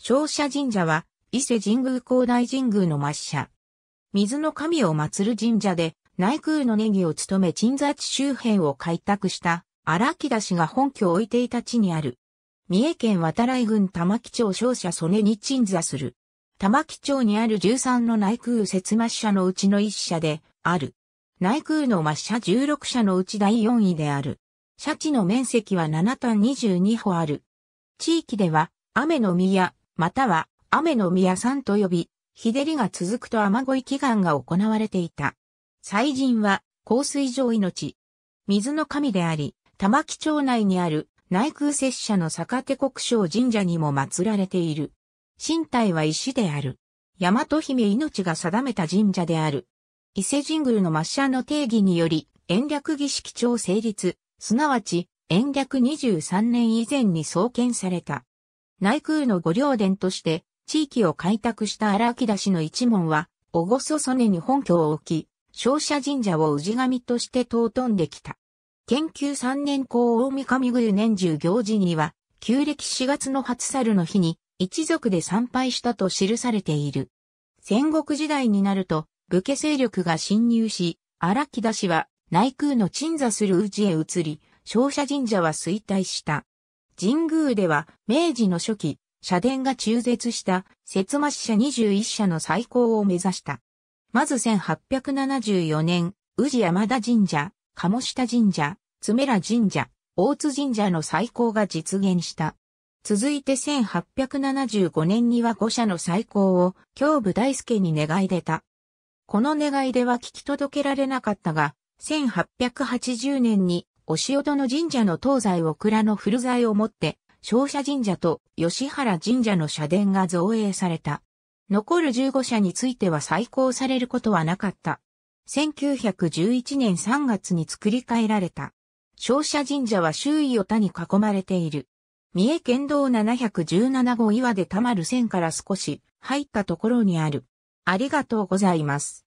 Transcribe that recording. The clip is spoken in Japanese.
勝者神社は、伊勢神宮高大神宮の抹社。水の神を祀る神社で、内宮のネギを務め鎮座地周辺を開拓した荒木田氏が本拠を置いていた地にある。三重県渡来郡玉城町商社曽根に鎮座する。玉城町にある13の内宮節抹社のうちの1社である。内宮の抹社16社のうち第4位である。社地の面積は7単22歩ある。地域では、雨の宮、または雨の宮さんと呼び、日照りが続くと雨乞い祈願が行われていた。祭神は、降水上命。水の神であり、玉木町内にある内宮拙者の坂手国章神社にも祀られている。身体は石である。大和姫命が定めた神社である。伊勢神宮の抹茶の定義により、延暦儀式帳成立、すなわち、延暦23年以前に創建された。内宮の御領殿として、地域を開拓した荒木田氏の一門は、おごそそねに本拠を置き、勝者神社を氏神として尊んできた。研究三年後大御神宮年中行事には、旧暦四月の初猿の日に、一族で参拝したと記されている。戦国時代になると、武家勢力が侵入し、荒木田氏は内宮の鎮座する氏へ移り、勝者神社は衰退した。神宮では、明治の初期、社殿が中絶した、摂末社21社の再興を目指した。まず1874年、宇治山田神社、鴨下神社、詰良神社、大津神社の再興が実現した。続いて1875年には5社の再興を京武大輔に願い出た。この願い出は聞き届けられなかったが、1880年に押音の神社の東西を蔵の古材をもって、商社神社と吉原神社の社殿が造営された。残る15社については再興されることはなかった。1911年3月に作り変えられた。商社神社は周囲を他に囲まれている。三重県道717号岩でたまる線から少し入ったところにある。ありがとうございます。